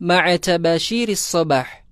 مع تباشير الصباح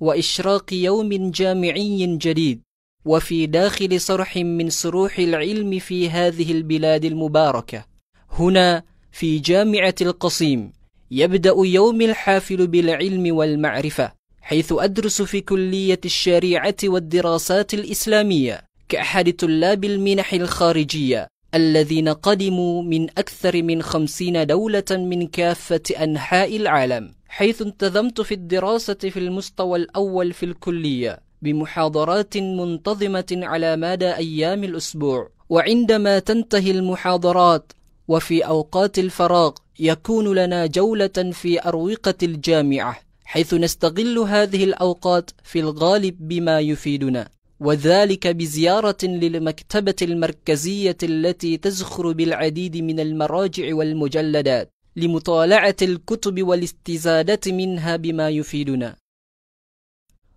وإشراق يوم جامعي جديد وفي داخل صرح من صروح العلم في هذه البلاد المباركة هنا في جامعة القصيم يبدأ يوم الحافل بالعلم والمعرفة حيث أدرس في كلية الشريعة والدراسات الإسلامية كأحد طلاب المنح الخارجية الذين قدموا من أكثر من خمسين دولة من كافة أنحاء العالم حيث انتظمت في الدراسة في المستوى الأول في الكلية بمحاضرات منتظمة على مدى أيام الأسبوع وعندما تنتهي المحاضرات وفي أوقات الفراغ يكون لنا جولة في أروقة الجامعة حيث نستغل هذه الأوقات في الغالب بما يفيدنا وذلك بزيارة للمكتبة المركزية التي تزخر بالعديد من المراجع والمجلدات لمطالعة الكتب والاستزادة منها بما يفيدنا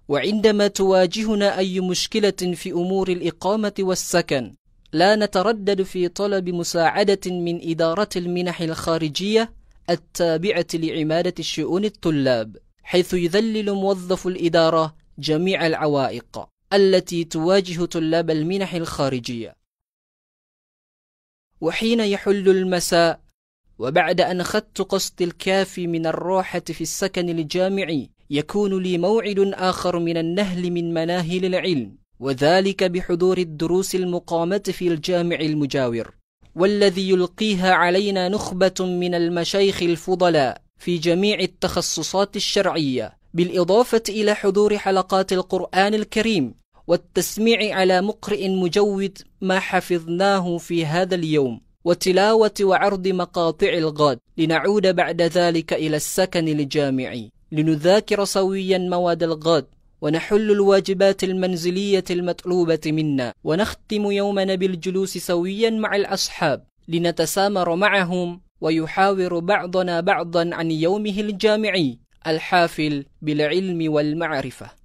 وعندما تواجهنا أي مشكلة في أمور الإقامة والسكن لا نتردد في طلب مساعدة من إدارة المنح الخارجية التابعة لعمادة الشؤون الطلاب حيث يذلل موظف الإدارة جميع العوائق التي تواجه طلاب المنح الخارجية وحين يحل المساء وبعد أن خدت قسط الكافي من الراحة في السكن الجامعي يكون لي موعد آخر من النهل من مناهل العلم وذلك بحضور الدروس المقامة في الجامع المجاور والذي يلقيها علينا نخبة من المشايخ الفضلاء في جميع التخصصات الشرعية بالإضافة إلى حضور حلقات القرآن الكريم والتسميع على مقرئ مجود ما حفظناه في هذا اليوم وتلاوة وعرض مقاطع الغاد لنعود بعد ذلك إلى السكن الجامعي لنذاكر سويا مواد الغاد ونحل الواجبات المنزلية المطلوبة منا ونختم يومنا بالجلوس سويا مع الأصحاب لنتسامر معهم ويحاور بعضنا بعضا عن يومه الجامعي الحافل بالعلم والمعرفة